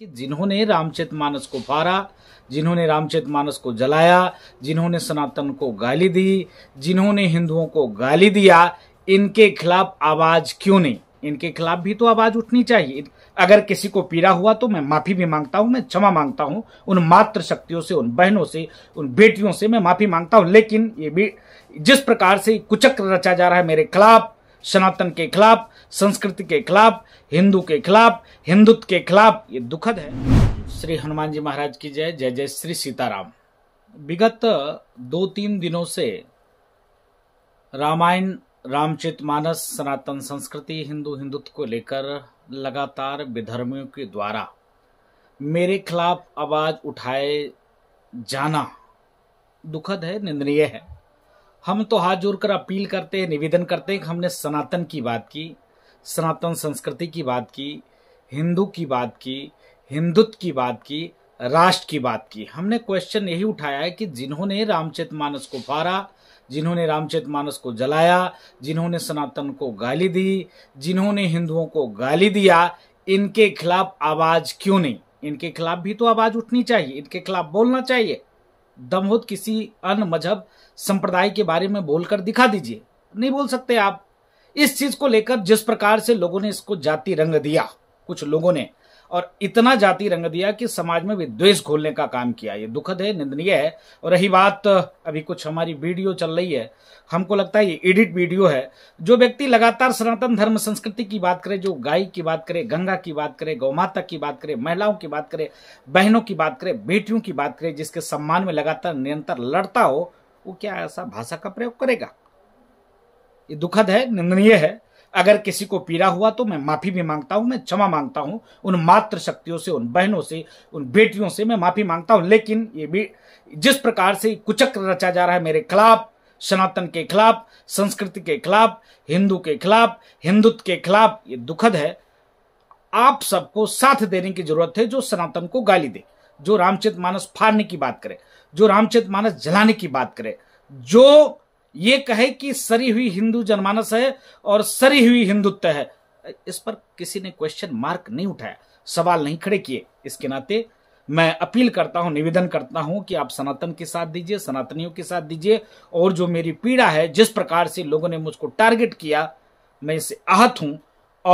कि जिन्होंने रामचेत मानस को फाड़ा जिन्होंने रामचेत मानस को जलाया जिन्होंने सनातन को गाली दी जिन्होंने हिंदुओं को गाली दिया इनके खिलाफ आवाज क्यों नहीं इनके खिलाफ भी तो आवाज उठनी चाहिए अगर किसी को पीड़ा हुआ तो मैं माफी भी मांगता हूं मैं क्षमा मांगता हूं उन मातृ शक्तियों से उन बहनों से उन बेटियों से मैं माफी मांगता हूं लेकिन ये भी जिस प्रकार से कुचक्र रचा जा रहा है मेरे खिलाफ सनातन के खिलाफ संस्कृति के खिलाफ हिंदू के खिलाफ हिंदुत्व के खिलाफ ये दुखद है श्री हनुमान जी महाराज की जय जय जय श्री सीताराम विगत दो तीन दिनों से रामायण रामचित मानस सनातन संस्कृति हिंदू हिंदुत्व को लेकर लगातार विधर्मियों के द्वारा मेरे खिलाफ आवाज उठाए जाना दुखद है निंदनीय है हम तो हाथ जोड़कर अपील करते हैं निवेदन करते हैं कि हमने सनातन की बात की सनातन संस्कृति की बात की हिंदू की बात की हिंदुत्व की बात की राष्ट्र की बात की हमने क्वेश्चन यही उठाया है कि जिन्होंने रामचेत मानस को फारा जिन्होंने रामचेत मानस को जलाया जिन्होंने सनातन को गाली दी जिन्होंने हिंदुओं को गाली दिया इनके खिलाफ आवाज क्यों नहीं इनके खिलाफ भी तो आवाज उठनी चाहिए इनके खिलाफ बोलना चाहिए दमहुद किसी अन्य मजहब संप्रदाय के बारे में बोलकर दिखा दीजिए नहीं बोल सकते आप इस चीज को लेकर जिस प्रकार से लोगों ने इसको जाति रंग दिया कुछ लोगों ने और इतना जाति रंग दिया कि समाज में विद्वेष घोलने का काम किया ये दुखद है निंदनीय है और रही बात अभी कुछ हमारी वीडियो चल रही है हमको लगता है ये एडिट वीडियो है जो व्यक्ति लगातार सनातन धर्म संस्कृति की बात करे जो गाय की बात करे गंगा की बात करे गौमाता की बात करे महिलाओं की बात करे बहनों की बात करे बेटियों की बात करे जिसके सम्मान में लगातार निरंतर लड़ता हो वो क्या ऐसा भाषा का प्रयोग करेगा ये दुखद है निंदनीय है अगर किसी को पीड़ा हुआ तो मैं माफी भी मांगता हूं मैं क्षमा मांगता हूं उन मात्र शक्तियों से उन बहनों से उन बेटियों से मैं माफी मांगता हूं लेकिन ये भी जिस प्रकार से कुचक रचा जा रहा है मेरे खिलाफ सनातन के खिलाफ संस्कृति के खिलाफ हिंदू के खिलाफ हिंदुत्व के खिलाफ ये दुखद है आप सबको साथ देने की जरूरत है जो सनातन को गाली दे जो रामचित मानस फाड़ने की बात करे जो रामचित मानस जलाने की बात करे जो ये कहे कि सरी हुई हिंदू जनमानस है और सरी हुई हिंदुत्व है इस पर किसी ने क्वेश्चन मार्क नहीं उठाया सवाल नहीं खड़े किए इसके नाते मैं अपील करता हूं निवेदन करता हूं कि आप सनातन के साथ दीजिए सनातनियों के साथ दीजिए और जो मेरी पीड़ा है जिस प्रकार से लोगों ने मुझको टारगेट किया मैं इससे आहत हूं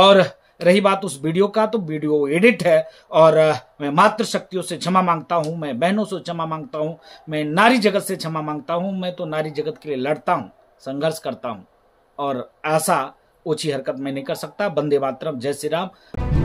और रही बात उस वीडियो का तो वीडियो एडिट है और मैं मातृशक्तियों शक्तियों से क्षमा मांगता हूँ मैं बहनों से क्षमा मांगता हूँ मैं नारी जगत से क्षमा मांगता हूँ मैं तो नारी जगत के लिए लड़ता हूँ संघर्ष करता हूँ और ऐसा ओछी हरकत मैं नहीं कर सकता बंदे मातरम जय श्री राम